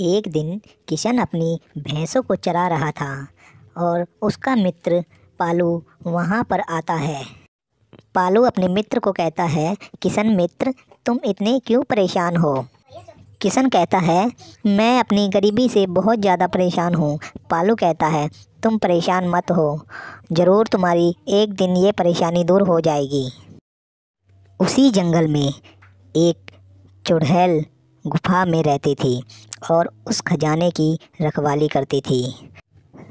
एक दिन किशन अपनी भैंसों को चरा रहा था और उसका मित्र पालू वहाँ पर आता है पालू अपने मित्र को कहता है किशन मित्र तुम इतने क्यों परेशान हो किशन कहता है मैं अपनी गरीबी से बहुत ज़्यादा परेशान हूँ पालू कहता है तुम परेशान मत हो ज़रूर तुम्हारी एक दिन ये परेशानी दूर हो जाएगी उसी जंगल में एक चुड़ैल गुफा में रहती थी और उस खजाने की रखवाली करती थी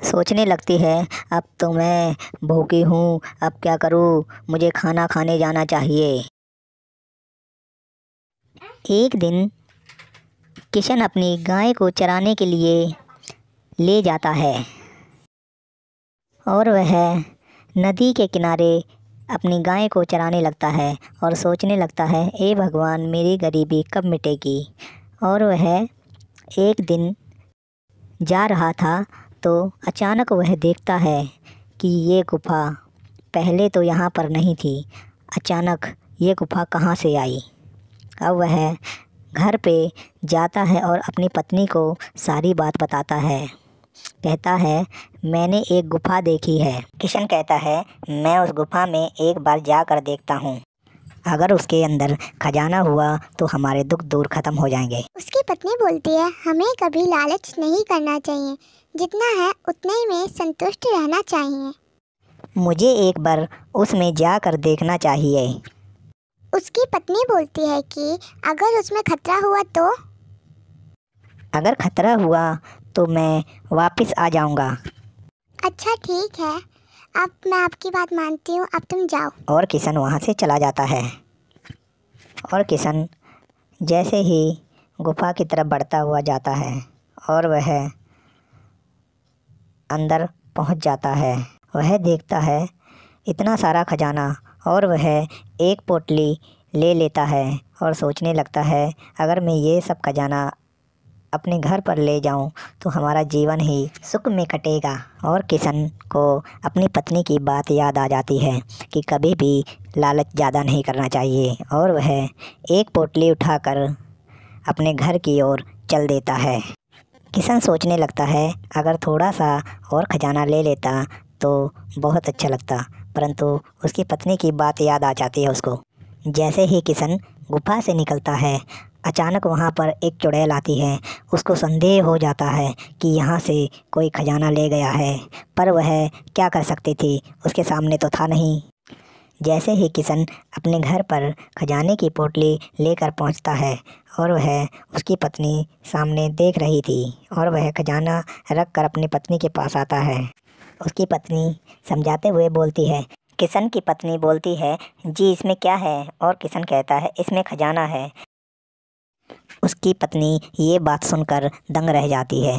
सोचने लगती है अब तो मैं भूखी हूँ अब क्या करूँ मुझे खाना खाने जाना चाहिए एक दिन किशन अपनी गाय को चराने के लिए ले जाता है और वह नदी के किनारे अपनी गाय को चराने लगता है और सोचने लगता है ए भगवान मेरी गरीबी कब मिटेगी और वह एक दिन जा रहा था तो अचानक वह देखता है कि ये गुफा पहले तो यहाँ पर नहीं थी अचानक ये गुफा कहाँ से आई अब वह घर पे जाता है और अपनी पत्नी को सारी बात बताता है कहता है मैंने एक गुफा देखी है किशन कहता है मैं उस गुफा में एक बार जाकर देखता हूँ अगर उसके अंदर खजाना हुआ तो हमारे दुख दूर खत्म हो जाएंगे उसकी पत्नी बोलती है हमें कभी लालच नहीं करना चाहिए जितना है उतने में संतुष्ट रहना चाहिए मुझे एक बार उसमें जा कर देखना चाहिए उसकी पत्नी बोलती है कि अगर उसमें खतरा हुआ तो अगर खतरा हुआ तो मैं वापस आ जाऊँगा अच्छा ठीक है अब मैं आपकी बात मानती हूँ अब तुम जाओ और किशन वहाँ से चला जाता है और किशन जैसे ही गुफा की तरफ बढ़ता हुआ जाता है और वह अंदर पहुँच जाता है वह देखता है इतना सारा खजाना और वह एक पोटली ले लेता है और सोचने लगता है अगर मैं ये सब खजाना अपने घर पर ले जाऊं तो हमारा जीवन ही सुख में कटेगा और किशन को अपनी पत्नी की बात याद आ जाती है कि कभी भी लालच ज़्यादा नहीं करना चाहिए और वह एक पोटली उठाकर अपने घर की ओर चल देता है किशन सोचने लगता है अगर थोड़ा सा और ख़जाना ले लेता तो बहुत अच्छा लगता परंतु उसकी पत्नी की बात याद आ जाती है उसको जैसे ही किशन गुफा से निकलता है अचानक वहाँ पर एक चुड़ैल आती है उसको संदेह हो जाता है कि यहाँ से कोई खजाना ले गया है पर वह क्या कर सकती थी उसके सामने तो था नहीं जैसे ही किशन अपने घर पर खजाने की पोटली लेकर पहुंचता है और वह उसकी पत्नी सामने देख रही थी और वह खजाना रख कर अपनी पत्नी के पास आता है उसकी पत्नी समझाते हुए बोलती है किशन की पत्नी बोलती है जी इसमें क्या है और किशन कहता है इसमें खजाना है उसकी पत्नी ये बात सुनकर दंग रह जाती है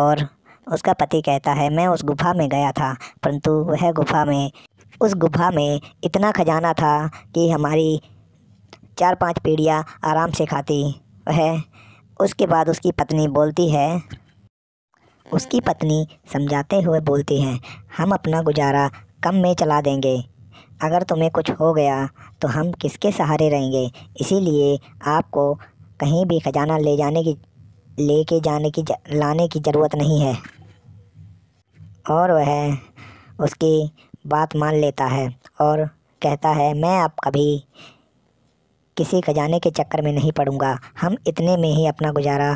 और उसका पति कहता है मैं उस गुफा में गया था परंतु वह गुफा में उस गुफा में इतना खजाना था कि हमारी चार पांच पीढ़ियाँ आराम से खाती वह उसके बाद उसकी पत्नी बोलती है उसकी पत्नी समझाते हुए बोलती है हम अपना गुजारा कम में चला देंगे अगर तुम्हें कुछ हो गया तो हम किसके सहारे रहेंगे इसीलिए आपको कहीं भी ख़जाना ले जाने की ले के जाने की लाने की ज़रूरत नहीं है और वह उसकी बात मान लेता है और कहता है मैं अब कभी किसी खजाने के चक्कर में नहीं पड़ूंगा हम इतने में ही अपना गुजारा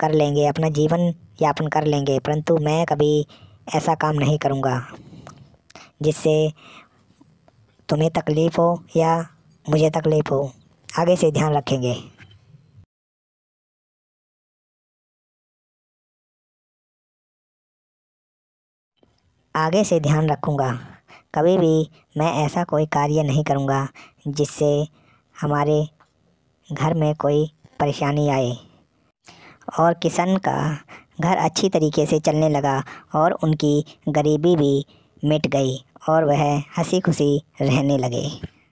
कर लेंगे अपना जीवन यापन कर लेंगे परंतु मैं कभी ऐसा काम नहीं करूंगा जिससे तुम्हें तकलीफ़ हो या मुझे तकलीफ़ हो आगे से ध्यान रखेंगे आगे से ध्यान रखूँगा कभी भी मैं ऐसा कोई कार्य नहीं करूँगा जिससे हमारे घर में कोई परेशानी आए और किशन का घर अच्छी तरीके से चलने लगा और उनकी गरीबी भी मिट गई और वह हंसी खुशी रहने लगे